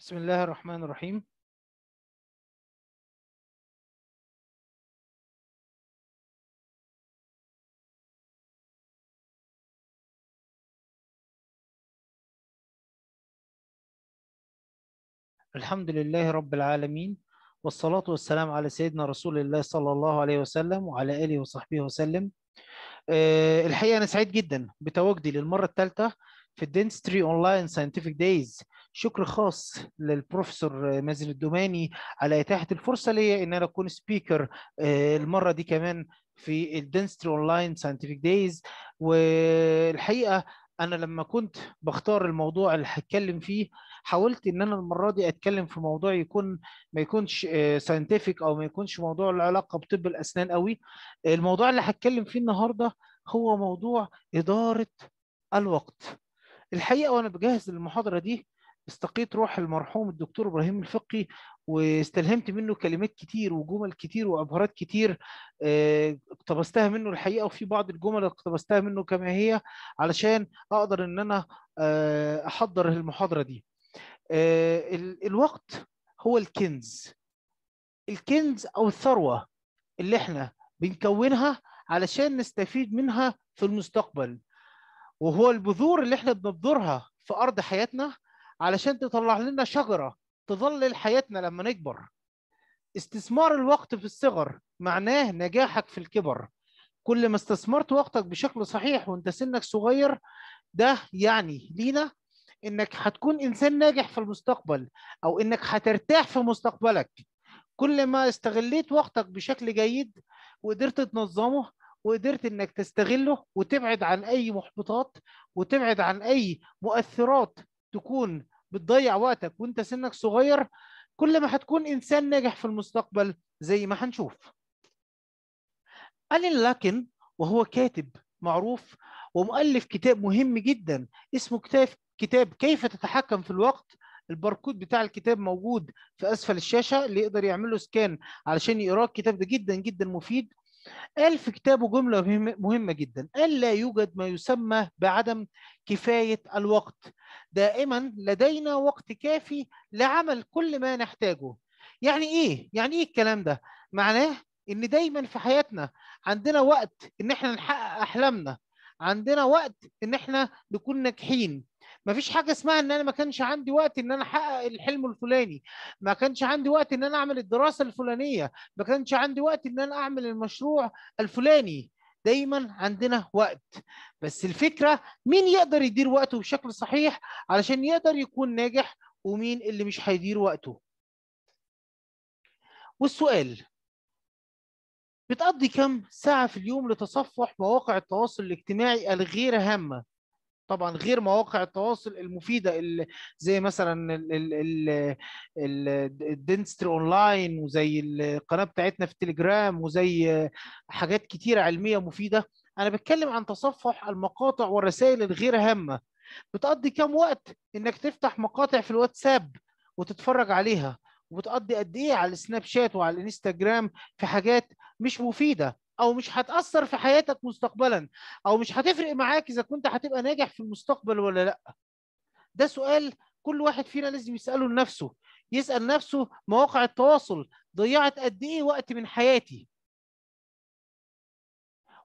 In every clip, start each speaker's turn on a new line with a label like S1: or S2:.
S1: بسم الله الرحمن الرحيم الحمد لله رب العالمين والصلاة والسلام على سيدنا رسول الله صلى الله عليه وسلم وعلى آله وصحبه وسلم آه، الحقيقة أنا سعيد جدا بتواجدي للمرة الثالثة في الدنستري اونلاين ساينتفك دايز شكر خاص للبروفيسور مازن الدوماني على اتاحه الفرصه ليا ان انا اكون سبيكر آه، المره دي كمان في الدنستري اونلاين ساينتفك دايز والحقيقه انا لما كنت بختار الموضوع اللي هتكلم فيه حاولت ان انا المره دي اتكلم في موضوع يكون ما يكونش ساينتفك آه، او ما يكونش موضوع له علاقه بطب الاسنان قوي الموضوع اللي هتكلم فيه النهارده هو موضوع اداره الوقت الحقيقه وانا بجهز للمحاضره دي استقيت روح المرحوم الدكتور ابراهيم الفقي واستلهمت منه كلمات كتير وجمل كتير وابهارات كتير آه، اقتبستها منه الحقيقه وفي بعض الجمل اقتبستها منه كما هي علشان اقدر ان انا آه، احضر المحاضره دي آه، الوقت هو الكنز الكنز او الثروه اللي احنا بنكونها علشان نستفيد منها في المستقبل وهو البذور اللي احنا بنبذرها في ارض حياتنا علشان تطلع لنا شجره تظلل حياتنا لما نكبر استثمار الوقت في الصغر معناه نجاحك في الكبر كل ما استثمرت وقتك بشكل صحيح وانت سنك صغير ده يعني لينا انك هتكون انسان ناجح في المستقبل او انك هترتاح في مستقبلك كل ما استغليت وقتك بشكل جيد وقدرت تنظمه وقدرت انك تستغله وتبعد عن اي محبطات وتبعد عن اي مؤثرات تكون بتضيع وقتك وانت سنك صغير كل ما هتكون انسان ناجح في المستقبل زي ما هنشوف ألين لاكن وهو كاتب معروف ومؤلف كتاب مهم جدا اسمه كتاب كتاب كيف تتحكم في الوقت الباركود بتاع الكتاب موجود في اسفل الشاشه اللي يقدر يعمل له سكان علشان يقراه الكتاب ده جدا جدا مفيد قال في كتابه جملة مهمة جدا قال لا يوجد ما يسمى بعدم كفاية الوقت دائما لدينا وقت كافي لعمل كل ما نحتاجه يعني إيه؟ يعني إيه الكلام ده؟ معناه إن دايما في حياتنا عندنا وقت إن إحنا نحقق أحلامنا عندنا وقت إن إحنا نكون ناجحين ما فيش حاجه اسمها ان انا ما كانش عندي وقت ان انا احقق الحلم الفلاني ما كانش عندي وقت ان انا اعمل الدراسه الفلانيه ما كانش عندي وقت ان انا اعمل المشروع الفلاني دايما عندنا وقت بس الفكره مين يقدر يدير وقته بشكل صحيح علشان يقدر يكون ناجح ومين اللي مش هيدير وقته والسؤال بتقضي كم ساعة في اليوم لتصفح مواقع التواصل الاجتماعي الغير هامة طبعا غير مواقع التواصل المفيده اللي زي مثلا الدنستر اونلاين وزي القناه بتاعتنا في التليجرام وزي حاجات كتيره علميه مفيده انا بتكلم عن تصفح المقاطع والرسائل الغير هامه بتقضي كم وقت انك تفتح مقاطع في الواتساب وتتفرج عليها وبتقضي قد ايه على السناب شات وعلى الانستجرام في حاجات مش مفيده او مش هتاثر في حياتك مستقبلا او مش هتفرق معاك اذا كنت هتبقى ناجح في المستقبل ولا لا ده سؤال كل واحد فينا لازم يساله لنفسه يسال نفسه مواقع التواصل ضيعت قد ايه وقت من حياتي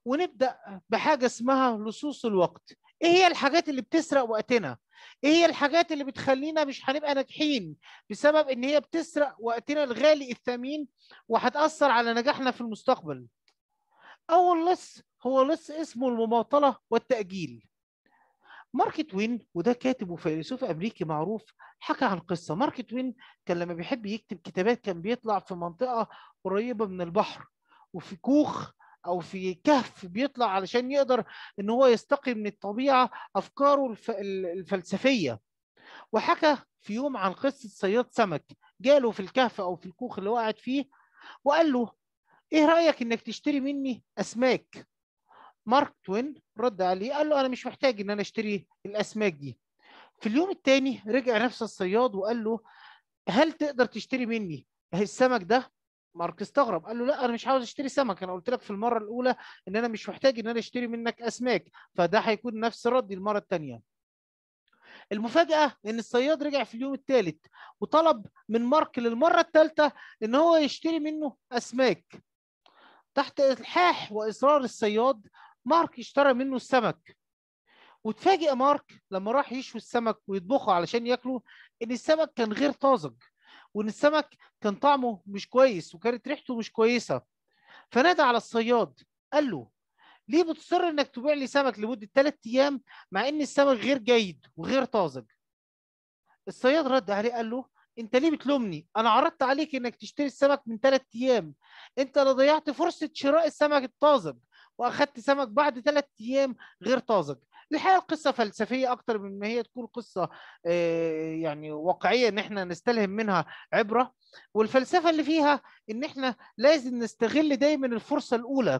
S1: ونبدا بحاجه اسمها لصوص الوقت ايه هي الحاجات اللي بتسرق وقتنا ايه هي الحاجات اللي بتخلينا مش هنبقى ناجحين بسبب ان هي بتسرق وقتنا الغالي الثمين وهتاثر على نجاحنا في المستقبل اول لص هو لص اسمه المماطله والتاجيل مارك توين وده كاتب وفيلسوف امريكي معروف حكى عن قصه مارك توين كان لما بيحب يكتب كتابات كان بيطلع في منطقه قريبه من البحر وفي كوخ او في كهف بيطلع علشان يقدر ان هو يستقي من الطبيعه افكاره الفلسفيه وحكى في يوم عن قصه صياد سمك جاله في الكهف او في الكوخ اللي هو قاعد فيه وقال له ايه رايك انك تشتري مني اسماك مارك توين رد عليه قال له انا مش محتاج ان انا اشتري الاسماك دي في اليوم الثاني رجع نفس الصياد وقال له هل تقدر تشتري مني السمك ده مارك استغرب قال له لا انا مش عاوز اشتري سمك انا قلت لك في المره الاولى ان انا مش محتاج ان انا اشتري منك اسماك فده هيكون نفس ردي المره الثانيه المفاجاه ان الصياد رجع في اليوم الثالث وطلب من مارك للمره الثالثه ان هو يشتري منه اسماك تحت الحاح واصرار الصياد مارك اشترى منه السمك واتفاجئ مارك لما راح يشوي السمك ويطبخه علشان ياكله ان السمك كان غير طازج وان السمك كان طعمه مش كويس وكانت ريحته مش كويسه فنادى على الصياد قال له ليه بتصر انك تبيع لي سمك لمده ثلاث ايام مع ان السمك غير جيد وغير طازج الصياد رد عليه قال له انت ليه بتلومني انا عرضت عليك انك تشتري السمك من ثلاث ايام انت اللي ضيعت فرصه شراء السمك الطازج واخدت سمك بعد ثلاث ايام غير طازج الحقيقه القصه فلسفيه اكتر من ما هي تكون قصه آه، يعني واقعيه ان احنا نستلهم منها عبره والفلسفه اللي فيها ان احنا لازم نستغل دايما الفرصه الاولى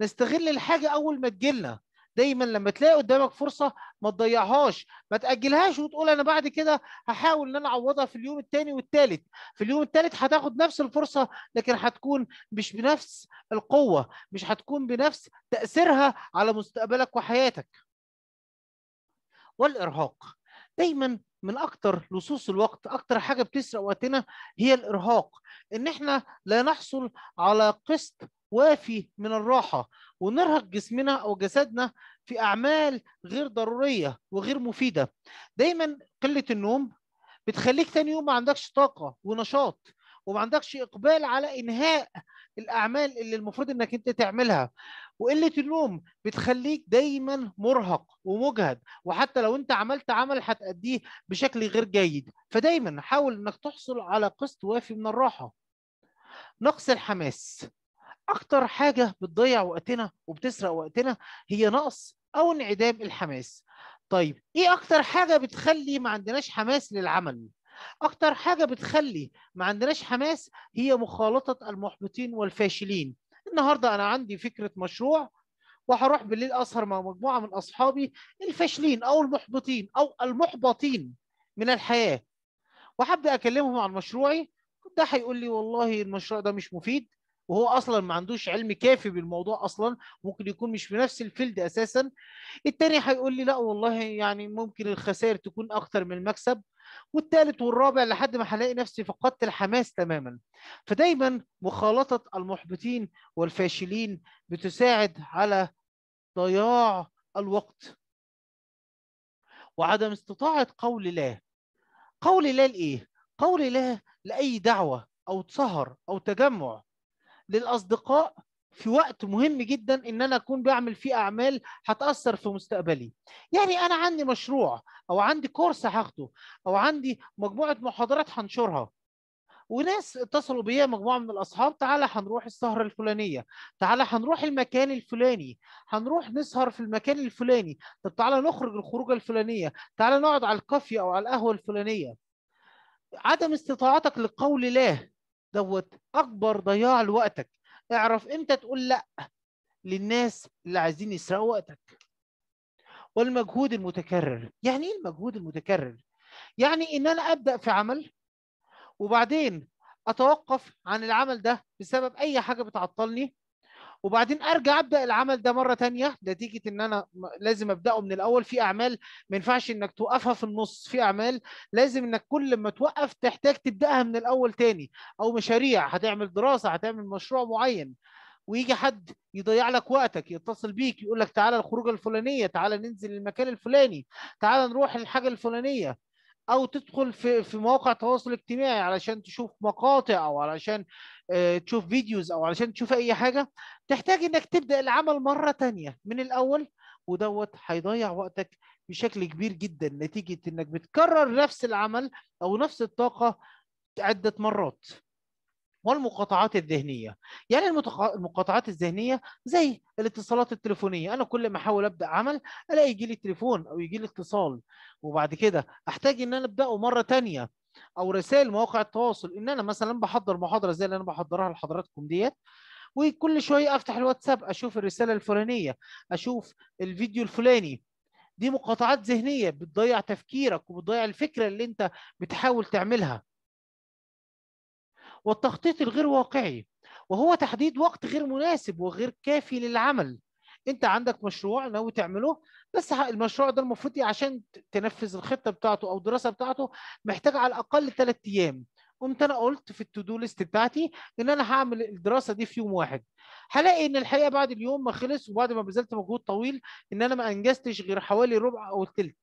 S1: نستغل الحاجه اول ما تجيلنا دايما لما تلاقي قدامك فرصه ما تضيعهاش ما تاجلهاش وتقول انا بعد كده هحاول ان انا اعوضها في اليوم الثاني والثالث في اليوم الثالث هتاخد نفس الفرصه لكن هتكون مش بنفس القوه مش هتكون بنفس تاثيرها على مستقبلك وحياتك والارهاق دايما من اكتر لصوص الوقت اكتر حاجه بتسرق وقتنا هي الارهاق ان احنا لا نحصل على قسط وافي من الراحة ونرهق جسمنا أو جسدنا في أعمال غير ضرورية وغير مفيدة دايما قلة النوم بتخليك تاني يوم ما عندكش طاقة ونشاط وما عندكش إقبال على إنهاء الأعمال اللي المفروض إنك أنت تعملها وقلة النوم بتخليك دايما مرهق ومجهد وحتى لو انت عملت عمل هتأديه بشكل غير جيد فدايما حاول انك تحصل على قسط وافي من الراحة نقص الحماس اكتر حاجه بتضيع وقتنا وبتسرق وقتنا هي نقص او انعدام الحماس طيب ايه اكتر حاجه بتخلي ما عندناش حماس للعمل اكتر حاجه بتخلي ما عندناش حماس هي مخالطه المحبطين والفاشلين النهارده انا عندي فكره مشروع وهروح بالليل اسهر مع مجموعه من اصحابي الفاشلين او المحبطين او المحبطين من الحياه وهبدا اكلمهم عن مشروعي ده هيقول لي والله المشروع ده مش مفيد وهو اصلا ما عندوش علم كافي بالموضوع اصلا ممكن يكون مش في نفس الفيلد اساسا التاني هيقول لي لا والله يعني ممكن الخسائر تكون اكتر من المكسب والثالث والرابع لحد ما هلاقي نفسي فقدت الحماس تماما فدايما مخالطه المحبطين والفاشلين بتساعد على ضياع الوقت وعدم استطاعه قول لا قول لا لايه قول لا لاي دعوه او سهر او تجمع للاصدقاء في وقت مهم جدا ان انا اكون بعمل فيه اعمال هتاثر في مستقبلي يعني انا عندي مشروع او عندي كورس هاخده او عندي مجموعه محاضرات هنشرها وناس اتصلوا بيا مجموعه من الاصحاب تعالى هنروح السهره الفلانيه تعالى هنروح المكان الفلاني هنروح نسهر في المكان الفلاني طب تعالى نخرج الخروجه الفلانيه تعالى نقعد على الكافيه او على القهوه الفلانيه عدم استطاعتك للقول لا دوت اكبر ضياع لوقتك اعرف امتى تقول لا للناس اللي عايزين يسرقوا وقتك والمجهود المتكرر يعني ايه المجهود المتكرر يعني ان انا ابدا في عمل وبعدين اتوقف عن العمل ده بسبب اي حاجه بتعطلني وبعدين ارجع ابدا العمل ده مره ثانيه نتيجه ان انا لازم ابداه من الاول في اعمال ما ينفعش انك توقفها في النص في اعمال لازم انك كل ما توقف تحتاج تبداها من الاول ثاني او مشاريع هتعمل دراسه هتعمل مشروع معين ويجي حد يضيع لك وقتك يتصل بيك يقول لك تعالى الخروجه الفلانيه تعالى ننزل المكان الفلاني تعالى نروح الحاجه الفلانيه او تدخل في في مواقع التواصل الاجتماعي علشان تشوف مقاطع او علشان آه، تشوف فيديوز او علشان تشوف اي حاجه تحتاج انك تبدا العمل مره تانية من الاول ودوت هيضيع وقتك بشكل كبير جدا نتيجه انك بتكرر نفس العمل او نفس الطاقه عده مرات والمقاطعات الذهنيه يعني المقاطعات الذهنيه زي الاتصالات التليفونيه انا كل ما احاول ابدا عمل الاقي يجي لي تليفون او يجي لي اتصال وبعد كده احتاج ان انا ابداه مره ثانيه او رسائل مواقع التواصل ان انا مثلا بحضر محاضره زي اللي انا بحضرها لحضراتكم ديت وكل شويه افتح الواتساب اشوف الرساله الفلانيه اشوف الفيديو الفلاني دي مقاطعات ذهنيه بتضيع تفكيرك وبتضيع الفكره اللي انت بتحاول تعملها والتخطيط الغير واقعي وهو تحديد وقت غير مناسب وغير كافي للعمل انت عندك مشروع ناوي تعمله بس المشروع ده المفروض عشان تنفذ الخطه بتاعته او الدراسه بتاعته محتاج على الاقل ثلاث ايام قمت انا قلت في التو دو ليست بتاعتي ان انا هعمل الدراسه دي في يوم واحد هلاقي ان الحقيقه بعد اليوم ما خلص وبعد ما بذلت مجهود طويل ان انا ما انجزتش غير حوالي ربع او ثلث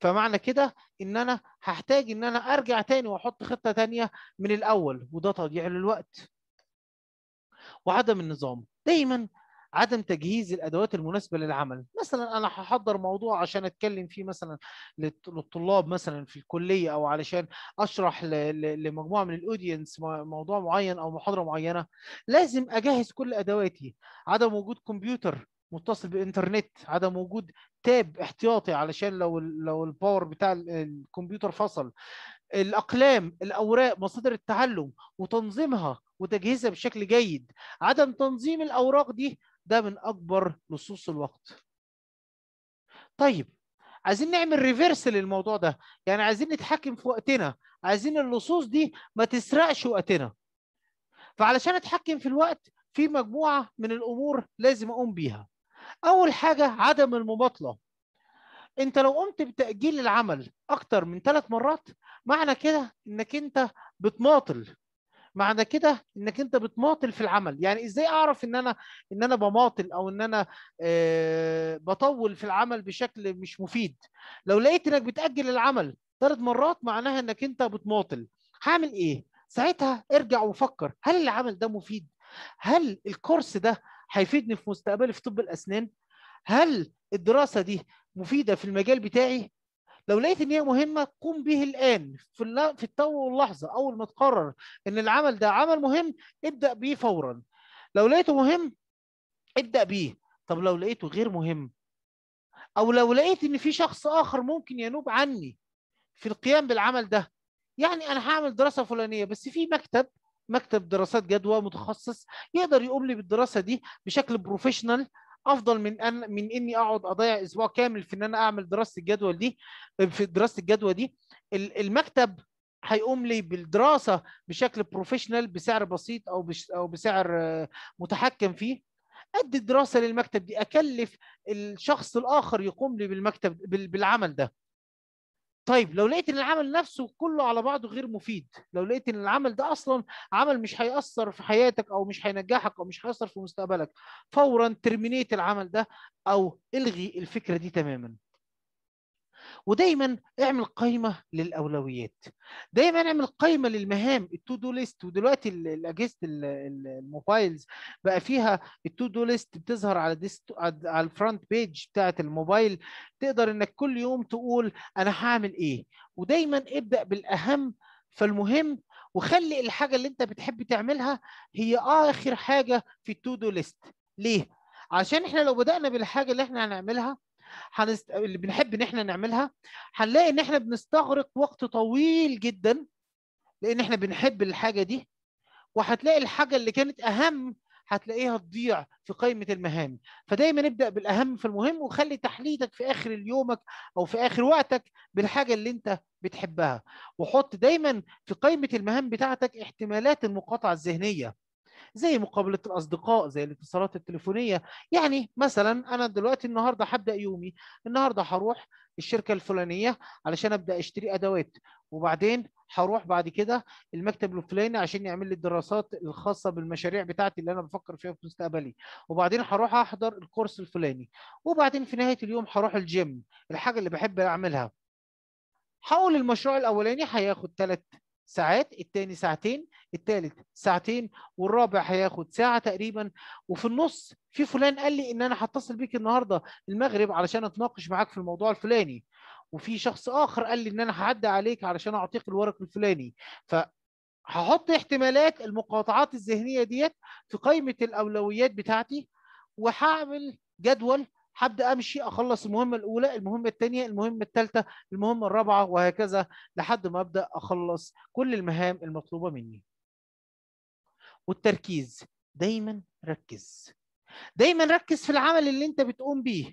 S1: فمعنى كده ان انا هحتاج ان انا ارجع تاني واحط خطه تانيه من الاول وده تضييع للوقت وعدم النظام دايما عدم تجهيز الادوات المناسبه للعمل مثلا انا هحضر موضوع عشان اتكلم فيه مثلا للطلاب مثلا في الكليه او علشان اشرح لمجموعه من الاودينس موضوع معين او محاضره معينه لازم اجهز كل ادواتي عدم وجود كمبيوتر متصل بالانترنت عدم وجود تاب احتياطي علشان لو لو الباور بتاع الكمبيوتر فصل الاقلام الاوراق مصادر التعلم وتنظيمها وتجهيزها بشكل جيد عدم تنظيم الاوراق دي ده من اكبر لصوص الوقت طيب عايزين نعمل ريفيرس للموضوع ده يعني عايزين نتحكم في وقتنا عايزين اللصوص دي ما تسرقش وقتنا فعلشان اتحكم في الوقت في مجموعه من الامور لازم اقوم بيها اول حاجه عدم المماطله انت لو قمت بتاجيل العمل اكتر من ثلاث مرات معنى كده انك انت بتماطل معنى كده انك انت بتماطل في العمل يعني ازاي اعرف ان انا ان انا بماطل او ان انا آه، بطول في العمل بشكل مش مفيد لو لقيت انك بتاجل العمل ثلاث مرات معناها انك انت بتماطل هعمل ايه ساعتها ارجع وفكر هل العمل ده مفيد هل الكورس ده هيفيدني في مستقبلي في طب الاسنان هل الدراسه دي مفيده في المجال بتاعي لو لقيت ان هي مهمه قوم به الان في في التو واللحظه اول ما تقرر ان العمل ده عمل مهم ابدا بيه فورا لو لقيته مهم ابدا بيه طب لو لقيته غير مهم او لو لقيت ان في شخص اخر ممكن ينوب عني في القيام بالعمل ده يعني انا هعمل دراسه فلانيه بس في مكتب مكتب دراسات جدوى متخصص يقدر يقوم لي بالدراسه دي بشكل بروفيشنال افضل من ان من اني اقعد اضيع اسبوع كامل في ان انا اعمل دراسه الجدوى دي في دراسه الجدوى دي المكتب هيقوم لي بالدراسه بشكل بروفيشنال بسعر بسيط او او بسعر آه، متحكم فيه ادي الدراسه للمكتب دي اكلف الشخص الاخر يقوم لي بالمكتب بالعمل ده طيب لو لقيت ان العمل نفسه كله على بعضه غير مفيد لو لقيت ان العمل ده اصلا عمل مش هيأثر في حياتك او مش هينجحك او مش هيأثر في مستقبلك فورا ترمينيت العمل ده او الغي الفكره دي تماما ودايما اعمل قائمه للاولويات دايما اعمل قائمه للمهام التو دو ليست ودلوقتي الاجهزه الموبايلز بقى فيها التو دو ليست بتظهر على ديست على الفرونت بيج بتاعه الموبايل تقدر انك كل يوم تقول انا هعمل ايه ودايما ابدا بالاهم فالمهم وخلي الحاجه اللي انت بتحب تعملها هي اخر حاجه في التو دو ليست ليه عشان احنا لو بدانا بالحاجه اللي احنا هنعملها هنست... اللي بنحب ان احنا نعملها هنلاقي ان احنا بنستغرق وقت طويل جدا لان احنا بنحب الحاجه دي وهتلاقي الحاجه اللي كانت اهم هتلاقيها تضيع في قائمه المهام فدايما ابدا بالاهم في المهم وخلي تحليتك في اخر يومك او في اخر وقتك بالحاجه اللي انت بتحبها وحط دايما في قائمه المهام بتاعتك احتمالات المقاطعه الذهنيه زي مقابله الاصدقاء زي الاتصالات التليفونيه يعني مثلا انا دلوقتي النهارده هبدا يومي النهارده هروح الشركه الفلانيه علشان ابدا اشتري ادوات وبعدين هروح بعد كده المكتب الفلاني عشان يعمل لي الدراسات الخاصه بالمشاريع بتاعتي اللي انا بفكر فيها في مستقبلي وبعدين هروح احضر الكورس الفلاني وبعدين في نهايه اليوم هروح الجيم الحاجه اللي بحب اعملها هقول المشروع الاولاني هياخد ثلاث ساعات التاني ساعتين الثالث ساعتين والرابع هياخد ساعه تقريبا وفي النص في فلان قال لي ان انا هتصل بيك النهارده المغرب علشان اتناقش معاك في الموضوع الفلاني وفي شخص اخر قال لي ان انا هعدي عليك علشان اعطيك الورق الفلاني ف هحط احتمالات المقاطعات الذهنيه ديت في قائمه الاولويات بتاعتي وهعمل جدول هبدا امشي اخلص المهمه الاولى المهمه الثانيه المهمه الثالثه المهمه الرابعه وهكذا لحد ما ابدا اخلص كل المهام المطلوبه مني والتركيز دايما ركز دايما ركز في العمل اللي انت بتقوم بيه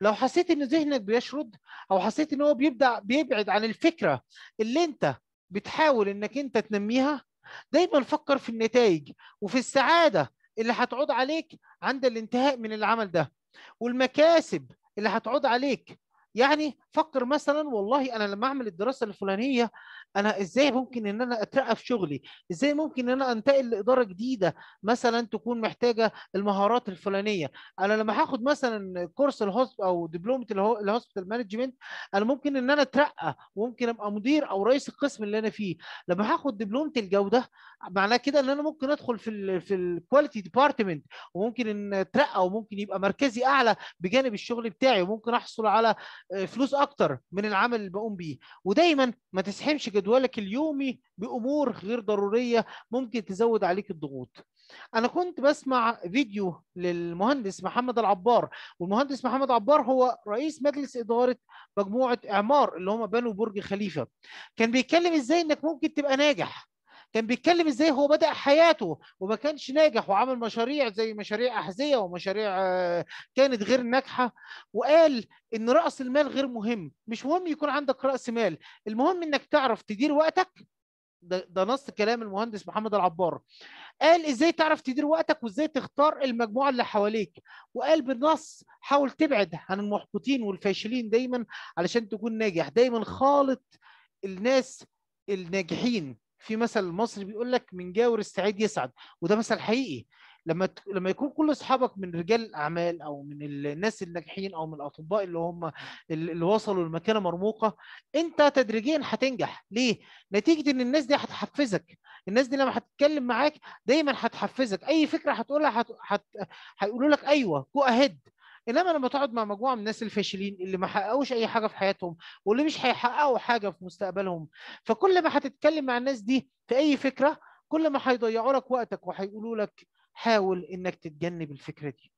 S1: لو حسيت ان ذهنك بيشرد او حسيت ان هو بيبدا بيبعد عن الفكره اللي انت بتحاول انك انت تنميها دايما فكر في النتائج وفي السعاده اللي هتعود عليك عند الانتهاء من العمل ده والمكاسب اللي هتعود عليك يعني فكر مثلا والله انا لما اعمل الدراسه الفلانيه انا ازاي ممكن ان انا اترقى في شغلي ازاي ممكن ان انا انتقل لاداره جديده مثلا تكون محتاجه المهارات الفلانيه انا لما هاخد مثلا كورس الهوسب او دبلومه الهوسبيتال مانجمنت انا ممكن ان انا اترقى وممكن ابقى مدير او رئيس القسم اللي انا فيه لما هاخد دبلومه الجوده معناه كده ان انا ممكن ادخل في ال في الكواليتي ديبارتمنت وممكن ان اترقى وممكن يبقى مركزي اعلى بجانب الشغل بتاعي وممكن احصل على آه، فلوس اكتر من العمل اللي بقوم بيه ودايما ما تسحمش جدولك اليومي بامور غير ضروريه ممكن تزود عليك الضغوط انا كنت بسمع فيديو للمهندس محمد العبار والمهندس محمد عبار هو رئيس مجلس اداره مجموعه اعمار اللي هم بنوا برج خليفه كان بيتكلم ازاي انك ممكن تبقى ناجح كان بيتكلم ازاي هو بدأ حياته وما كانش ناجح وعمل مشاريع زي مشاريع أحذية ومشاريع آه، كانت غير ناجحة وقال إن رأس المال غير مهم مش مهم يكون عندك رأس مال المهم إنك تعرف تدير وقتك ده, ده نص كلام المهندس محمد العبار قال ازاي تعرف تدير وقتك وازاي تختار المجموعه اللي حواليك وقال بالنص حاول تبعد عن المحبطين والفاشلين دايما علشان تكون ناجح دايما خالط الناس الناجحين في مثل مصري بيقول لك من جاور استعيد يسعد وده مثل حقيقي لما لما يكون كل اصحابك من رجال الاعمال او من الناس الناجحين او من الاطباء اللي هم اللي وصلوا لمكانه مرموقه انت تدريجيا هتنجح ليه نتيجه ان الناس دي هتحفزك الناس دي لما هتتكلم معاك دايما هتحفزك اي فكره هتقولها هت... هت... هيقولوا لك ايوه جو اهيد انما لما تقعد مع مجموعه من الناس الفاشلين اللي ما حققوش اي حاجه في حياتهم واللي مش هيحققوا حاجه في مستقبلهم فكل ما هتتكلم مع الناس دي في اي فكره كل ما هيضيعوا لك وقتك وهيقولوا لك حاول انك تتجنب الفكره دي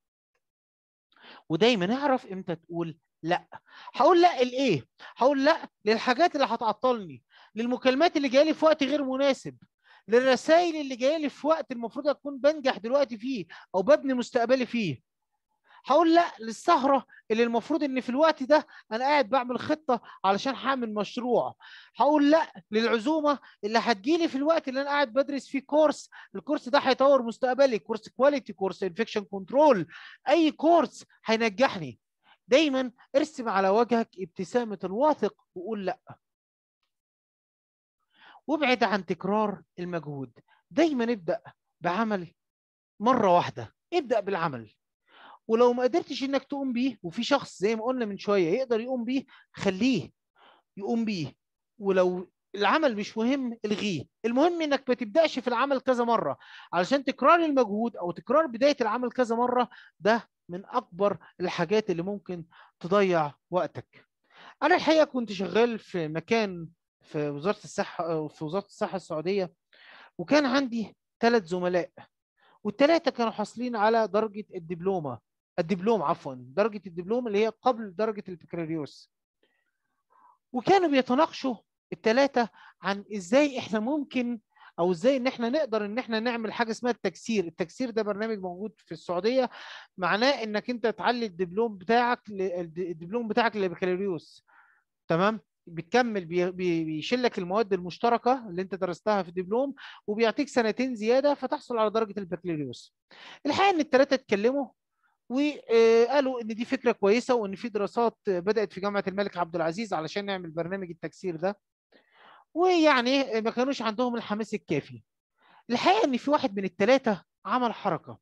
S1: ودايما اعرف امتى تقول لا هقول لا لايه هقول لا للحاجات اللي هتعطلني للمكالمات اللي جايه لي في وقت غير مناسب للرسائل اللي جايه لي في وقت المفروض اكون بنجح دلوقتي فيه او ببني مستقبلي فيه هقول لا للسهره اللي المفروض ان في الوقت ده انا قاعد بعمل خطه علشان هعمل مشروع هقول لا للعزومه اللي هتجيلي في الوقت اللي انا قاعد بدرس فيه كورس الكورس ده هيطور مستقبلي كورس كواليتي كورس انفكشن كنترول اي كورس هينجحني دايما ارسم على وجهك ابتسامه الواثق وقول لا وابعد عن تكرار المجهود دايما ابدا بعمل مره واحده ابدا بالعمل ولو ما قدرتش انك تقوم بيه وفي شخص زي ما قلنا من شويه يقدر يقوم بيه خليه يقوم بيه ولو العمل مش مهم الغيه المهم انك ما تبداش في العمل كذا مره علشان تكرار المجهود او تكرار بدايه العمل كذا مره ده من اكبر الحاجات اللي ممكن تضيع وقتك انا الحقيقه كنت شغال في مكان في وزاره الصحه في وزاره الصحه السعوديه وكان عندي ثلاث زملاء والثلاثه كانوا حاصلين على درجه الدبلومه الدبلوم عفوا درجه الدبلوم اللي هي قبل درجه البكالوريوس وكانوا بيتناقشوا التلاتة عن ازاي احنا ممكن او ازاي ان احنا نقدر ان احنا نعمل حاجه اسمها التكسير التكسير ده برنامج موجود في السعوديه معناه انك انت تعلي الدبلوم بتاعك الدبلوم بتاعك للبكالوريوس تمام بتكمل بيشيل لك المواد المشتركه اللي انت درستها في الدبلوم وبيعطيك سنتين زياده فتحصل على درجه البكالوريوس الحقيقه ان التلاتة اتكلموا وقالوا ان دي فكره كويسه وان في دراسات بدات في جامعه الملك عبد العزيز علشان نعمل برنامج التكسير ده ويعني ما كانوش عندهم الحماس الكافي الحقيقه ان في واحد من الثلاثه عمل حركه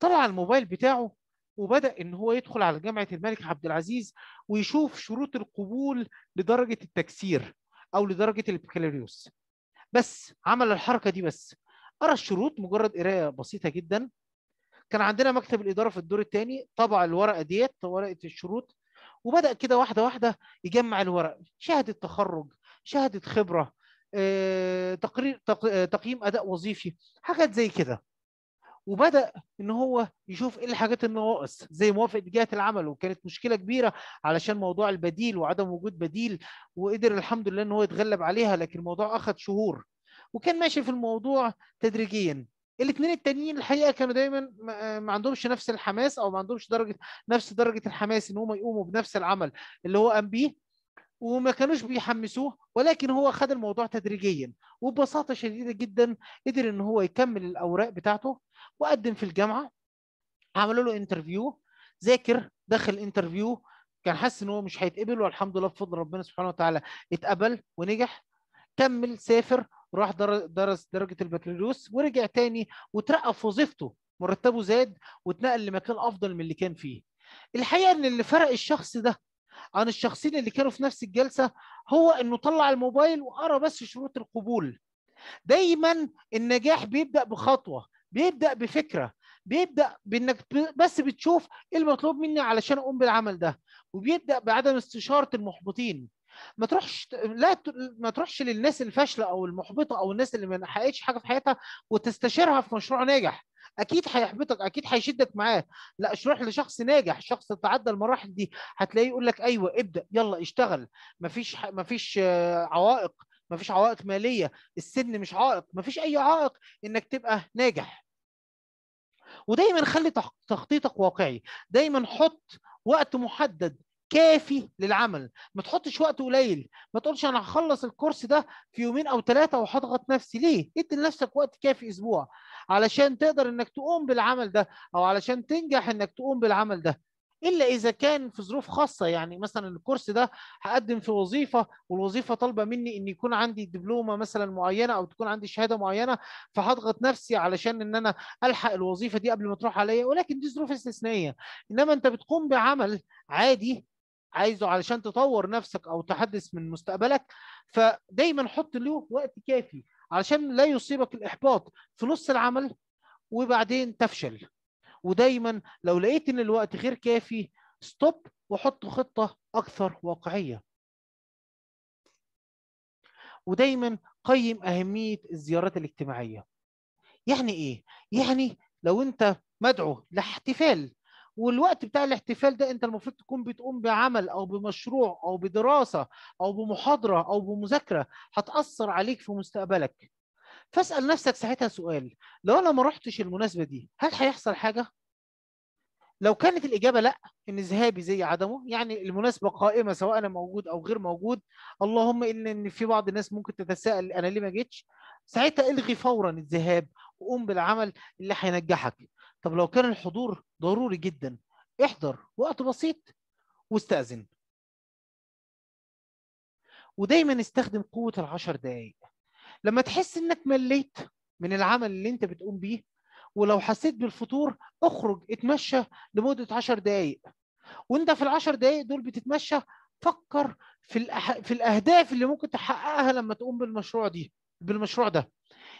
S1: طلع الموبايل بتاعه وبدا ان هو يدخل على جامعه الملك عبد العزيز ويشوف شروط القبول لدرجه التكسير او لدرجه البكالوريوس بس عمل الحركه دي بس قرا الشروط مجرد قرايه بسيطه جدا كان عندنا مكتب الاداره في الدور الثاني طبع الورقه ديت ورقه الشروط وبدا كده واحده واحده يجمع الورق شهاده تخرج شهاده خبره آه، تقرير آه، تقييم اداء وظيفي حاجات زي كده وبدا ان هو يشوف ايه الحاجات النواقص زي موافقه جهه العمل وكانت مشكله كبيره علشان موضوع البديل وعدم وجود بديل وقدر الحمد لله ان هو يتغلب عليها لكن الموضوع اخذ شهور وكان ماشي في الموضوع تدريجيا الاثنين التانيين الحقيقه كانوا دايما آه، ما عندهمش نفس الحماس او ما عندهمش درجه نفس درجه الحماس ان هم يقوموا بنفس العمل اللي هو قام بيه وما كانوش بيحمسوه ولكن هو خد الموضوع تدريجيا وببساطه شديده جدا قدر ان هو يكمل الاوراق بتاعته وقدم في الجامعه عملوا له انترفيو ذاكر دخل انترفيو كان حاسس ان هو مش هيتقبل والحمد لله بفضل ربنا سبحانه وتعالى اتقبل ونجح كمل سافر راح درس درجه البكالوريوس ورجع تاني وترقى في وظيفته مرتبه زاد واتنقل لمكان افضل من اللي كان فيه الحقيقه ان اللي فرق الشخص ده عن الشخصين اللي كانوا في نفس الجلسه هو انه طلع الموبايل وقرا بس شروط القبول دايما النجاح بيبدا بخطوه بيبدا بفكره بيبدا بانك بس بتشوف ايه المطلوب مني علشان اقوم بالعمل ده وبيبدا بعدم استشاره المحبطين ما تروحش لا ما تروحش للناس الفاشله او المحبطه او الناس اللي ما حققتش حاجه في حياتها وتستشيرها في مشروع ناجح اكيد هيحبطك اكيد هيشدك معاه لا اشرح لشخص ناجح شخص تعدى المراحل دي هتلاقيه يقول لك ايوه ابدا يلا اشتغل مفيش ما مفيش آه، عوائق مفيش عوائق ماليه السن مش عائق مفيش اي عائق انك تبقى ناجح ودايما خلي تخطيطك واقعي دايما حط وقت محدد كافي للعمل ما تحطش وقت قليل ما تقولش انا هخلص الكورس ده في يومين او ثلاثه وهضغط نفسي ليه ادي لنفسك وقت كافي اسبوع علشان تقدر انك تقوم بالعمل ده او علشان تنجح انك تقوم بالعمل ده الا اذا كان في ظروف خاصه يعني مثلا الكورس ده هقدم في وظيفه والوظيفه طالبه مني ان يكون عندي دبلومه مثلا معينه او تكون عندي شهاده معينه فهضغط نفسي علشان ان انا الحق الوظيفه دي قبل ما تروح عليا ولكن دي ظروف استثنائيه انما انت بتقوم بعمل عادي عايزه علشان تطور نفسك او تحدث من مستقبلك فدايما حط له وقت كافي علشان لا يصيبك الاحباط في نص العمل وبعدين تفشل ودايما لو لقيت ان الوقت غير كافي ستوب وحط خطه اكثر واقعيه ودايما قيم اهميه الزيارات الاجتماعيه يعني ايه يعني لو انت مدعو لاحتفال والوقت بتاع الاحتفال ده انت المفروض تكون بتقوم بعمل او بمشروع او بدراسه او بمحاضره او بمذاكره هتاثر عليك في مستقبلك فاسال نفسك ساعتها سؤال لو انا ما رحتش المناسبه دي هل هيحصل حاجه لو كانت الاجابه لا ان ذهابي زي عدمه يعني المناسبه قائمه سواء انا موجود او غير موجود اللهم ان في بعض الناس ممكن تتساءل انا ليه ما جيتش ساعتها الغي فورا الذهاب وقوم بالعمل اللي هينجحك طب لو كان الحضور ضروري جدا احضر وقت بسيط واستأذن ودايما استخدم قوة العشر دقايق لما تحس انك مليت من العمل اللي انت بتقوم بيه ولو حسيت بالفطور اخرج اتمشى لمدة عشر دقايق وانت في العشر دقايق دول بتتمشى فكر في الأح... في الاهداف اللي ممكن تحققها لما تقوم بالمشروع دي بالمشروع ده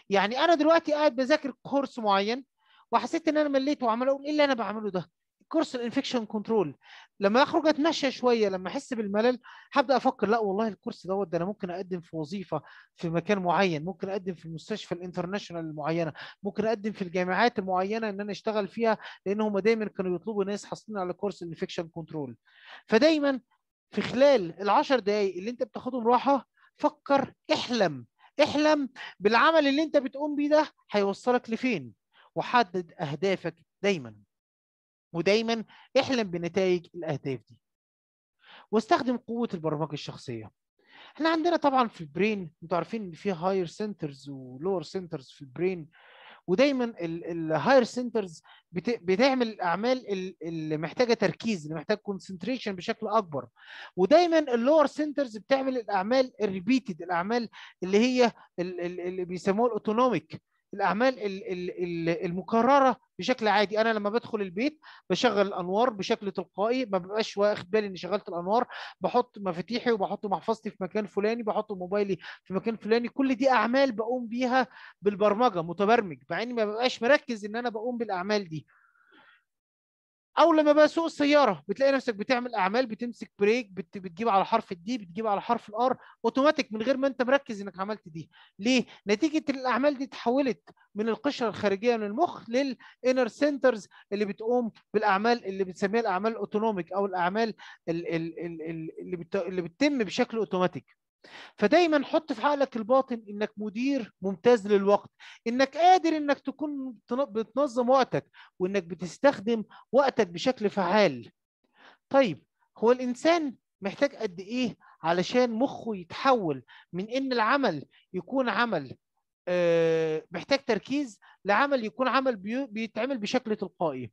S1: يعني انا دلوقتي قاعد بذاكر كورس معين وحسيت ان انا مليت وعمال اقول ايه اللي انا بعمله ده كورس الانفكشن كنترول لما اخرج اتمشى شويه لما احس بالملل هبدا افكر لا والله الكورس دوت ده انا ممكن اقدم في وظيفه في مكان معين ممكن اقدم في المستشفى الانترناشونال المعينه ممكن اقدم في الجامعات المعينه ان انا اشتغل فيها لان هم دايما كانوا يطلبوا ناس حاصلين على كورس الانفكشن كنترول فدايما في خلال ال10 دقائق اللي انت بتاخدهم راحه فكر احلم احلم بالعمل اللي انت بتقوم بيه ده هيوصلك لفين وحدد اهدافك دايما ودايما احلم بنتائج الاهداف دي واستخدم قوه البرمجه الشخصيه احنا عندنا طبعا في البرين انتوا عارفين ان في هاير سنترز ولور سنترز في البرين ودايما الهاير سنترز بتعمل الاعمال اللي محتاجه تركيز اللي محتاج كونسنتريشن بشكل اكبر ودايما اللور سنترز بتعمل الاعمال الريبيتد الاعمال اللي هي اللي بيسموها الاوتونوميك الاعمال المكرره بشكل عادي انا لما بدخل البيت بشغل الانوار بشكل تلقائي ما ببقاش واخد بالي اني شغلت الانوار بحط مفاتيحي وبحط محفظتي في مكان فلاني بحط موبايلي في مكان فلاني كل دي اعمال بقوم بيها بالبرمجه متبرمج مع اني ما ببقاش مركز ان انا بقوم بالاعمال دي او لما بسوق السياره بتلاقي نفسك بتعمل اعمال بتمسك بريك بت... بتجيب على حرف الدي بتجيب على حرف الار اوتوماتيك من غير ما انت مركز انك عملت دي ليه نتيجه الاعمال دي اتحولت من القشره الخارجيه من المخ للانر سنترز اللي بتقوم بالاعمال اللي بنسميها الاعمال الاوتونوميك او الاعمال اللي, بت... اللي بتتم بشكل اوتوماتيك فدايما حط في عقلك الباطن انك مدير ممتاز للوقت انك قادر انك تكون بتنظم وقتك وانك بتستخدم وقتك بشكل فعال طيب هو الانسان محتاج قد ايه علشان مخه يتحول من ان العمل يكون عمل آه، محتاج تركيز لعمل يكون عمل بيتعمل بشكل تلقائي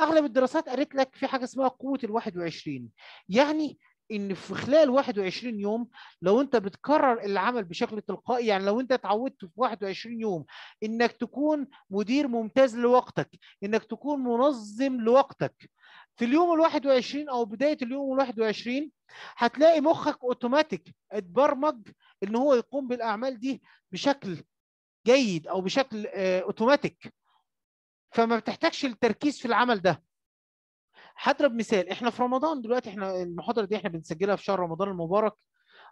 S1: اغلب الدراسات قالت لك في حاجه اسمها قوه ال 21 يعني ان في خلال 21 يوم لو انت بتكرر العمل بشكل تلقائي يعني لو انت اتعودت في 21 يوم انك تكون مدير ممتاز لوقتك انك تكون منظم لوقتك في اليوم ال 21 او بدايه اليوم ال 21 هتلاقي مخك اوتوماتيك اتبرمج ان هو يقوم بالاعمال دي بشكل جيد او بشكل اوتوماتيك آه، فما بتحتاجش التركيز في العمل ده هضرب مثال احنا في رمضان دلوقتي احنا المحاضره دي احنا بنسجلها في شهر رمضان المبارك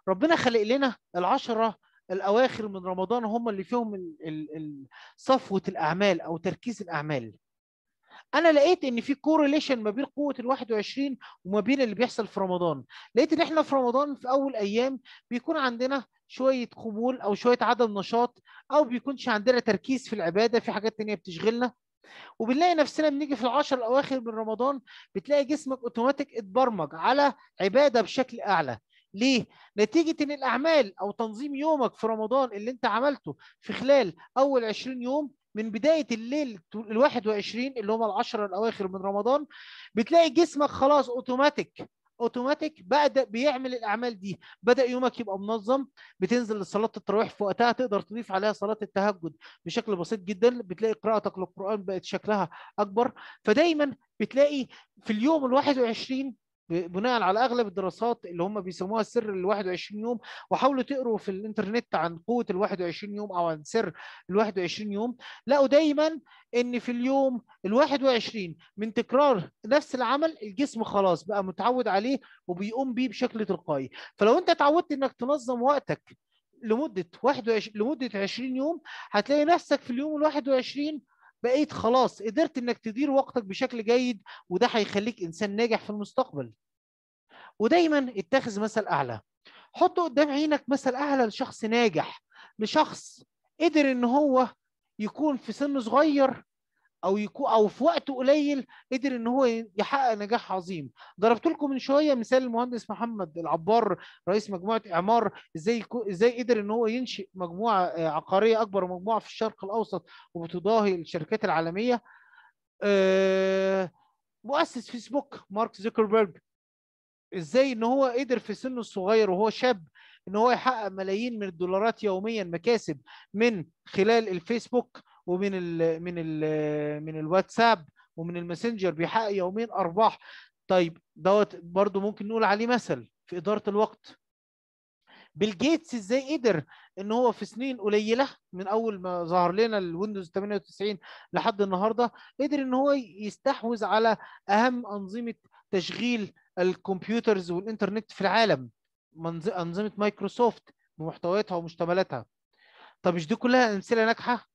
S1: ربنا خلق لنا العشره الاواخر من رمضان هم اللي فيهم صفوه الاعمال او تركيز الاعمال انا لقيت ان في كورليشن ما بين قوه ال 21 وما بين اللي بيحصل في رمضان لقيت ان احنا في رمضان في اول ايام بيكون عندنا شويه خمول او شويه عدم نشاط او بيكونش عندنا تركيز في العباده في حاجات تانية بتشغلنا وبنلاقي نفسنا بنيجي في العشر الاواخر من رمضان بتلاقي جسمك اوتوماتيك اتبرمج على عباده بشكل اعلى ليه؟ نتيجة إن الأعمال أو تنظيم يومك في رمضان اللي أنت عملته في خلال أول 20 يوم من بداية الليل ال 21 اللي هم العشرة الأواخر من رمضان بتلاقي جسمك خلاص أوتوماتيك اوتوماتيك بدا بيعمل الاعمال دي بدا يومك يبقى منظم بتنزل لصلاه التراويح في وقتها تقدر تضيف عليها صلاه التهجد بشكل بسيط جدا بتلاقي قراءتك للقران بقت شكلها اكبر فدايما بتلاقي في اليوم ال 21 بناء على اغلب الدراسات اللي هم بيسموها سر ال 21 يوم وحاولوا تقروا في الانترنت عن قوه ال 21 يوم او عن سر ال 21 يوم لقوا دايما ان في اليوم ال 21 من تكرار نفس العمل الجسم خلاص بقى متعود عليه وبيقوم بيه بشكل تلقائي فلو انت اتعودت انك تنظم وقتك لمده 21 لمده 20 يوم هتلاقي نفسك في اليوم ال 21 بقيت خلاص قدرت انك تدير وقتك بشكل جيد وده هيخليك انسان ناجح في المستقبل ودايما اتخذ مثل اعلى حط قدام عينك مثل اعلى لشخص ناجح لشخص قدر ان هو يكون في سن صغير او يكون او في وقت قليل قدر ان هو يحقق نجاح عظيم ضربت لكم من شويه مثال المهندس محمد العبار رئيس مجموعه اعمار ازاي ازاي قدر ان هو ينشئ مجموعه آه، عقاريه اكبر مجموعه في الشرق الاوسط وبتضاهي الشركات العالميه آه، مؤسس فيسبوك مارك زوكربيرج ازاي ان هو قدر في سنه الصغير وهو شاب ان هو يحقق ملايين من الدولارات يوميا مكاسب من خلال الفيسبوك ومن ال من ال من الواتساب ومن الماسنجر بيحقق يومين ارباح طيب دوت برضو ممكن نقول عليه مثل في اداره الوقت بيل جيتس ازاي قدر ان هو في سنين قليله من اول ما ظهر لنا الويندوز 98 لحد النهارده قدر ان هو يستحوذ على اهم انظمه تشغيل الكمبيوترز والانترنت في العالم انظمه مايكروسوفت بمحتوياتها ومشتملاتها طب مش دي كلها امثله ناجحه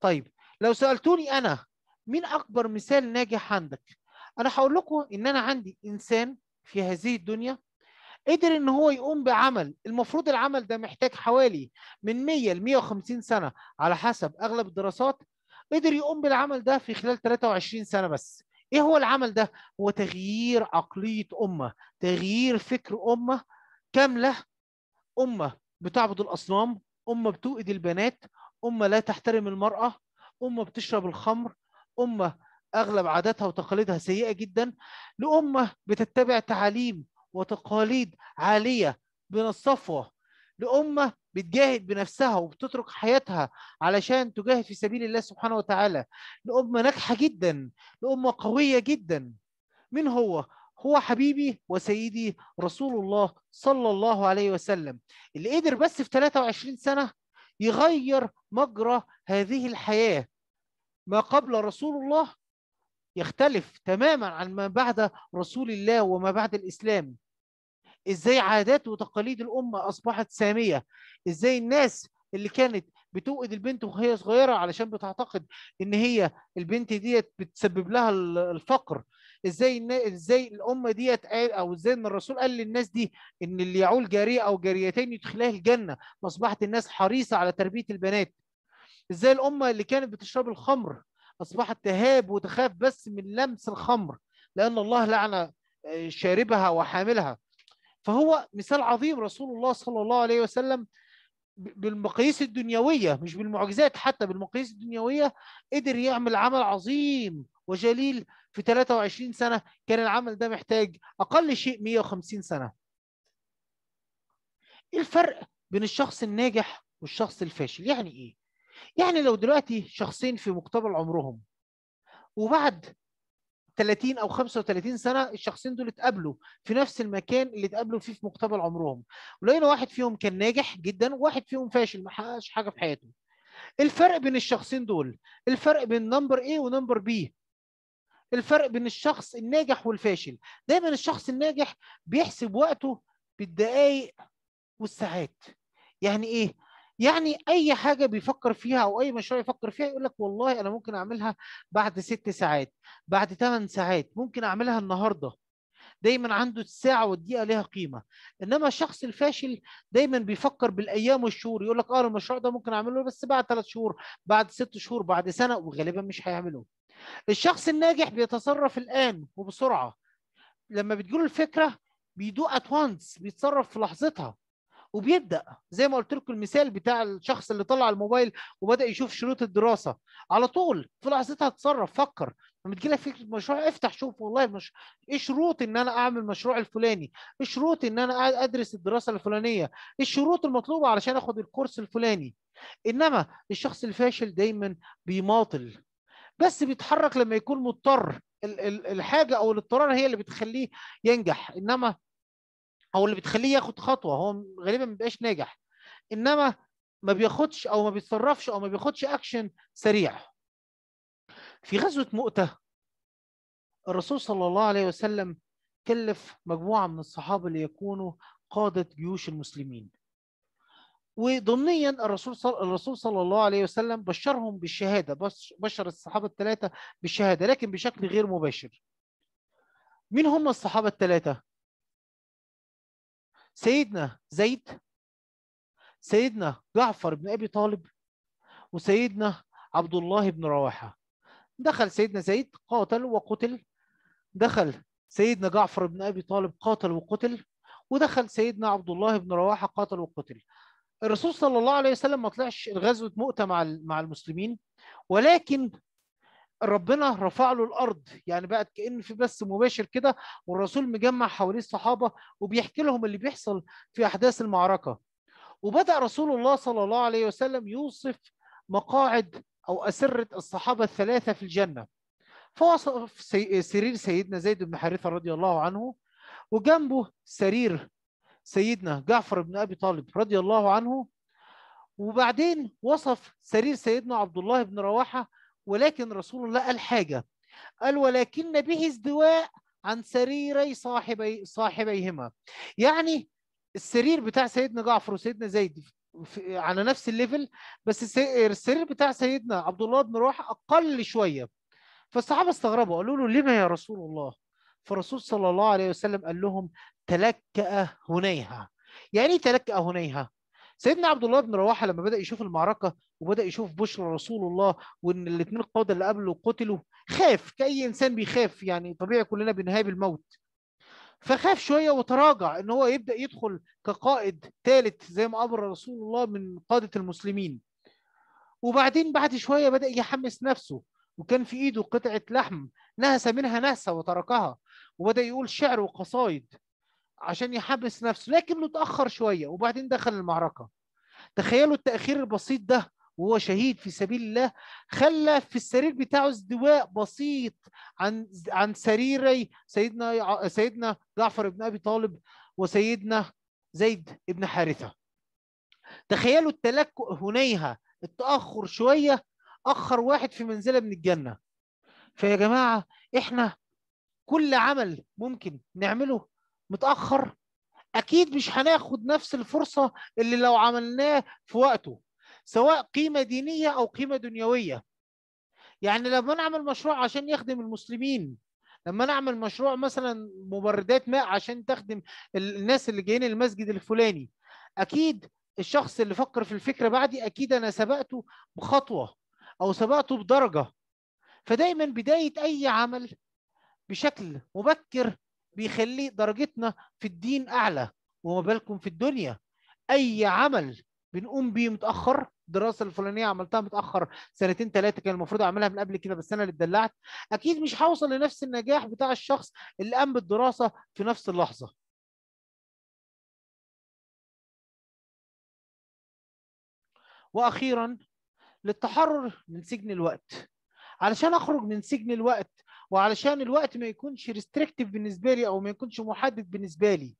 S1: طيب لو سالتوني انا مين اكبر مثال ناجح عندك انا هقول لكم ان انا عندي انسان في هذه الدنيا قدر ان هو يقوم بعمل المفروض العمل ده محتاج حوالي من 100 ل 150 سنه على حسب اغلب الدراسات قدر يقوم بالعمل ده في خلال 23 سنه بس ايه هو العمل ده هو تغيير عقليه امه تغيير فكر امه كامله امه بتعبد الاصنام امه بتوئد البنات أمة لا تحترم المرأة أمة بتشرب الخمر أمة أغلب عاداتها وتقاليدها سيئة جدا لأمة بتتبع تعاليم وتقاليد عالية من الصفوة لأمة بتجاهد بنفسها وبتترك حياتها علشان تجاهد في سبيل الله سبحانه وتعالى لأمة ناجحة جدا لأمة قوية جدا من هو؟ هو حبيبي وسيدي رسول الله صلى الله عليه وسلم اللي قدر بس في 23 سنة يغير مجرى هذه الحياة ما قبل رسول الله يختلف تماما عن ما بعد رسول الله وما بعد الإسلام إزاي عادات وتقاليد الأمة أصبحت سامية إزاي الناس اللي كانت بتوقد البنت وهي صغيرة علشان بتعتقد إن هي البنت ديت بتسبب لها الفقر ازاي ازاي الامه ديت قال او ازاي ان الرسول قال للناس دي ان اللي يعول جاريه او جاريتين يدخلها الجنه فاصبحت الناس حريصه على تربيه البنات ازاي الامه اللي كانت بتشرب الخمر اصبحت تهاب وتخاف بس من لمس الخمر لان الله لعن آه، شاربها وحاملها فهو مثال عظيم رسول الله صلى الله عليه وسلم بالمقاييس الدنيوية مش بالمعجزات حتى بالمقاييس الدنيوية قدر يعمل عمل عظيم وجليل في 23 سنة كان العمل ده محتاج أقل شيء 150 سنة إيه الفرق بين الشخص الناجح والشخص الفاشل يعني إيه؟ يعني لو دلوقتي شخصين في مقتبل عمرهم وبعد 30 او 35 سنه الشخصين دول اتقابلوا في نفس المكان اللي اتقابلوا فيه في مقتبل عمرهم ولقينا واحد فيهم كان ناجح جدا وواحد فيهم فاشل ما حققش حاجه في حياته إيه الفرق بين الشخصين دول الفرق بين نمبر A ونمبر B الفرق بين الشخص الناجح والفاشل دايما الشخص الناجح بيحسب وقته بالدقايق والساعات يعني ايه يعني اي حاجه بيفكر فيها او اي مشروع يفكر فيها يقول لك والله انا ممكن اعملها بعد ست ساعات بعد ثمان ساعات ممكن اعملها النهارده دايما عنده الساعه والدقيقه لها قيمه انما الشخص الفاشل دايما بيفكر بالايام والشهور يقول لك اه المشروع ده ممكن اعمله بس بعد ثلاث شهور بعد ست شهور بعد سنه وغالبا مش هيعمله الشخص الناجح بيتصرف الان وبسرعه لما بتجيله الفكره بيدوق ات وانس بيتصرف في لحظتها وبيبدا زي ما قلت لكم المثال بتاع الشخص اللي طلع الموبايل وبدا يشوف شروط الدراسه على طول في لحظتها اتصرف فكر لما تجي لك فكره مشروع افتح شوف والله مش ايه شروط ان انا اعمل المشروع الفلاني؟ ايه شروط ان انا ادرس الدراسه الفلانيه؟ ايه الشروط المطلوبه علشان اخد الكورس الفلاني؟ انما الشخص الفاشل دايما بيماطل بس بيتحرك لما يكون مضطر الحاجه او الاضطرار هي اللي بتخليه ينجح انما او اللي بتخليه ياخد خطوه هو غالبا ما بيبقاش ناجح انما ما بياخدش او ما بيتصرفش او ما بياخدش اكشن سريع في غزوة مؤتة الرسول صلى الله عليه وسلم كلف مجموعة من الصحابة ليكونوا قادة جيوش المسلمين وضمنيا الرسول صل... الرسول صلى الله عليه وسلم بشرهم بالشهاده بشر الصحابه الثلاثه بالشهاده لكن بشكل غير مباشر. مين هم الصحابه الثلاثه؟ سيدنا زيد سيدنا جعفر بن ابي طالب وسيدنا عبد الله بن رواحه. دخل سيدنا زيد قاتل وقتل دخل سيدنا جعفر بن أبي طالب قاتل وقتل ودخل سيدنا عبد الله بن رواحة قاتل وقتل الرسول صلى الله عليه وسلم ما طلعش غزوه مؤتة مع مع المسلمين ولكن ربنا رفع له الارض يعني بقت كان في بث مباشر كده والرسول مجمع حواليه الصحابه وبيحكي لهم اللي بيحصل في احداث المعركه وبدا رسول الله صلى الله عليه وسلم يوصف مقاعد أو أسرة الصحابة الثلاثة في الجنة فوصف سرير سيدنا زيد بن حارثة رضي الله عنه وجنبه سرير سيدنا جعفر بن أبي طالب رضي الله عنه وبعدين وصف سرير سيدنا عبد الله بن رواحة ولكن رسول الله قال حاجة قال ولكن به ازدواء عن سريري صاحبي صاحبيهما يعني السرير بتاع سيدنا جعفر وسيدنا زيد في على نفس الليفل بس السرير بتاع سيدنا عبد الله بن رواحه اقل شويه فالصحابه استغربوا قالوا له لما يا رسول الله فالرسول صلى الله عليه وسلم قال لهم تلكأ هنيها يعني ايه تلكأ هنيها سيدنا عبد الله بن رواحه لما بدا يشوف المعركه وبدا يشوف بشرى رسول الله وان الاثنين القاده اللي قبله قتلوا خاف كاي انسان بيخاف يعني طبيعي كلنا بنهاب الموت فخاف شويه وتراجع ان هو يبدا يدخل كقائد ثالث زي ما امر رسول الله من قاده المسلمين وبعدين بعد شويه بدا يحمس نفسه وكان في ايده قطعه لحم نهس منها نهسه وتركها وبدا يقول شعر وقصايد عشان يحمس نفسه لكنه اتاخر شويه وبعدين دخل المعركه تخيلوا التاخير البسيط ده وهو شهيد في سبيل الله خلى في السرير بتاعه ازدواء بسيط عن عن سريري سيدنا سيدنا جعفر بن ابي طالب وسيدنا زيد بن حارثه تخيلوا التلكؤ هنيها التاخر شويه اخر واحد في منزله من الجنه فيا جماعه احنا كل عمل ممكن نعمله متاخر اكيد مش هناخد نفس الفرصه اللي لو عملناه في وقته سواء قيمة دينية أو قيمة دنيوية يعني لما أنا أعمل مشروع عشان يخدم المسلمين لما أنا أعمل مشروع مثلا مبردات ماء عشان تخدم الناس اللي جايين المسجد الفلاني أكيد الشخص اللي فكر في الفكرة بعدي أكيد أنا سبقته بخطوة أو سبقته بدرجة فدايما بداية أي عمل بشكل مبكر بيخلي درجتنا في الدين أعلى وما بالكم في الدنيا أي عمل بنقوم بيه متأخر الدراسه الفلانيه عملتها متاخر سنتين ثلاثه كان المفروض اعملها من قبل كده بس انا اللي اتدلعت اكيد مش هوصل لنفس النجاح بتاع الشخص اللي قام بالدراسه في نفس اللحظه واخيرا للتحرر من سجن الوقت علشان اخرج من سجن الوقت وعلشان الوقت ما يكونش ريستريكتيف بالنسبه لي او ما يكونش محدد بالنسبه لي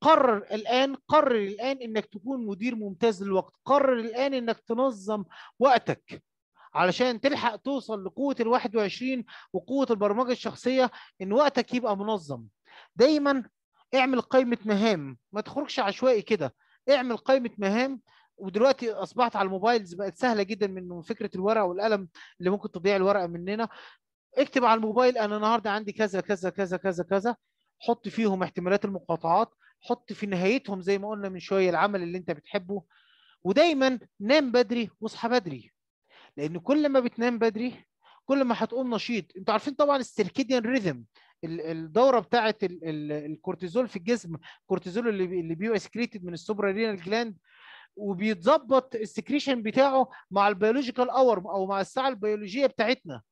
S1: قرر الآن قرر الآن إنك تكون مدير ممتاز للوقت قرر الآن إنك تنظم وقتك علشان تلحق توصل لقوة ال 21 وقوة البرمجة الشخصية إن وقتك يبقى منظم دايما اعمل قائمة مهام ما تخرجش عشوائي كده اعمل قائمة مهام ودلوقتي اصبحت على الموبايلز بقت سهله جدا من فكره الورقه والقلم اللي ممكن تضيع الورقه مننا اكتب على الموبايل انا النهارده عندي كذا كذا كذا كذا كذا حط فيهم احتمالات المقاطعات حط في نهايتهم زي ما قلنا من شويه العمل اللي انت بتحبه ودايما نام بدري واصحى بدري لان كل ما بتنام بدري كل ما هتقوم نشيط انتوا عارفين طبعا السيركيديان ريزم الدوره بتاعه الكورتيزول في الجسم الكورتيزول اللي بيو اسكريتد من السوبرا جلاند وبيتظبط السكريشن بتاعه مع البيولوجيكال اور او مع الساعه البيولوجيه بتاعتنا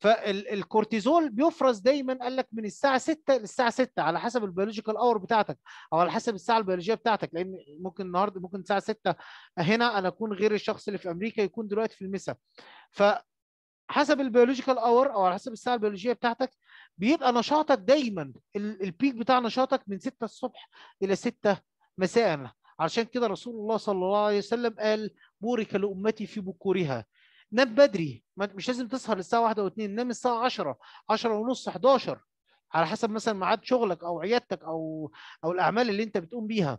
S1: فالكورتيزول بيفرز دايما قال لك من الساعه 6 للساعه 6 على حسب البيولوجيكال اور بتاعتك او على حسب الساعه البيولوجيه بتاعتك لان ممكن النهارده ممكن الساعه 6 هنا انا اكون غير الشخص اللي في امريكا يكون دلوقتي في المساء ف حسب البيولوجيكال اور او على حسب الساعه البيولوجيه بتاعتك بيبقى نشاطك دايما البيك بتاع نشاطك من 6 الصبح الى 6 مساء علشان كده رسول الله صلى الله عليه وسلم قال بورك لامتي في بكورها نام بدري مش لازم تسهر للساعه 1 او 2 نام الساعه 10 10 ونص 11 على حسب مثلا ميعاد شغلك او عيادتك او او الاعمال اللي انت بتقوم بيها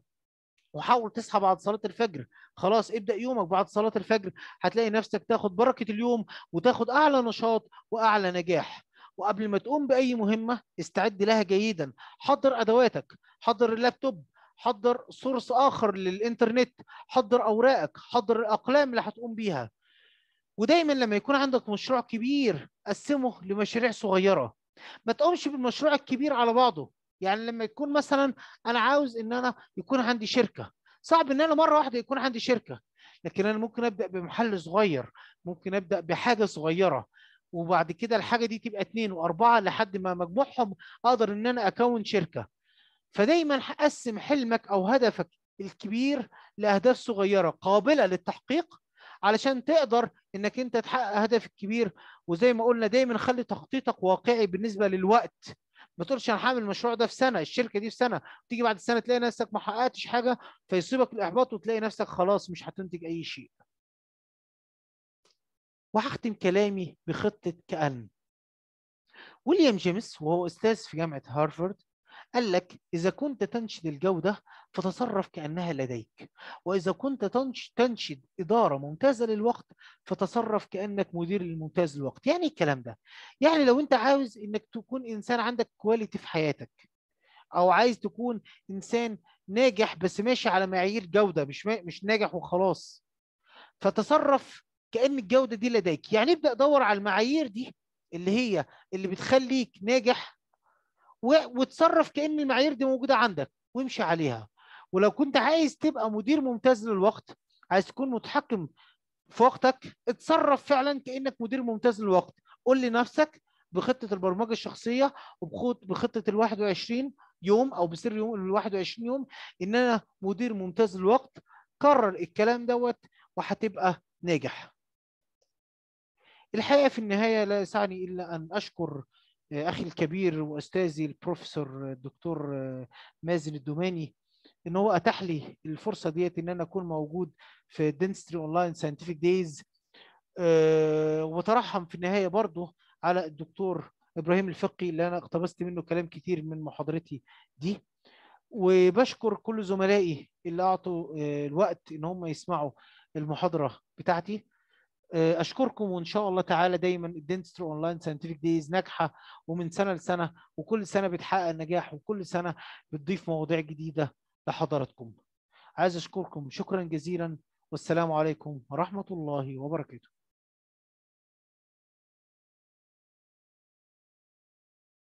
S1: وحاول تصحى بعد صلاه الفجر خلاص ابدا يومك بعد صلاه الفجر هتلاقي نفسك تاخد بركه اليوم وتاخد اعلى نشاط واعلى نجاح وقبل ما تقوم باي مهمه استعد لها جيدا حضر ادواتك حضر اللابتوب حضر سورس اخر للانترنت حضر اوراقك حضر الاقلام اللي هتقوم بيها ودايما لما يكون عندك مشروع كبير قسمه لمشاريع صغيره ما تقومش بالمشروع الكبير على بعضه يعني لما يكون مثلا انا عاوز ان انا يكون عندي شركه صعب ان انا مره واحده يكون عندي شركه لكن انا ممكن ابدا بمحل صغير ممكن ابدا بحاجه صغيره وبعد كده الحاجه دي تبقى اثنين واربعه لحد ما مجموعهم اقدر ان انا اكون شركه فدايما قسم حلمك او هدفك الكبير لاهداف صغيره قابله للتحقيق علشان تقدر انك انت تحقق هدفك الكبير وزي ما قلنا دايما خلي تخطيطك واقعي بالنسبه للوقت ما تقولش انا هعمل المشروع ده في سنه الشركه دي في سنه تيجي بعد السنه تلاقي نفسك ما حققتش حاجه فيصيبك الاحباط وتلاقي نفسك خلاص مش هتنتج اي شيء وهختم كلامي بخطه كأن ويليام جيمس وهو استاذ في جامعه هارفارد قال لك إذا كنت تنشد الجودة فتصرف كأنها لديك وإذا كنت تنشد إدارة ممتازة للوقت فتصرف كأنك مدير الممتاز للوقت يعني إيه الكلام ده يعني لو أنت عاوز أنك تكون إنسان عندك كواليتي في حياتك أو عايز تكون إنسان ناجح بس ماشي على معايير جودة مش مش ناجح وخلاص فتصرف كأن الجودة دي لديك يعني ابدأ دور على المعايير دي اللي هي اللي بتخليك ناجح وتصرف كان المعايير دي موجوده عندك وامشي عليها ولو كنت عايز تبقى مدير ممتاز للوقت عايز تكون متحكم في وقتك اتصرف فعلا كانك مدير ممتاز للوقت قول لنفسك بخطه البرمجه الشخصيه وبخطه ال 21 يوم او بسر يوم ال 21 يوم ان انا مدير ممتاز للوقت كرر الكلام دوت وهتبقى ناجح الحقيقه في النهايه لا يسعني الا ان اشكر اخي الكبير واستاذي البروفيسور الدكتور آه، مازن الدوماني ان هو اتاح لي الفرصه ديت ان انا اكون موجود في دنستري اونلاين ساينتفك دايز وترحم في النهايه برضه على الدكتور ابراهيم الفقي اللي انا اقتبست منه كلام كتير من محاضرتي دي وبشكر كل زملائي اللي اعطوا آه، الوقت ان هم يسمعوا المحاضره بتاعتي آه، اشكركم وان شاء الله تعالى دايما الدنتستري اونلاين ساينتفك دايز ناجحه ومن سنه لسنه وكل سنه بتحقق نجاح وكل سنه بتضيف مواضيع جديده لحضراتكم عايز اشكركم شكرا جزيلا والسلام عليكم ورحمه الله وبركاته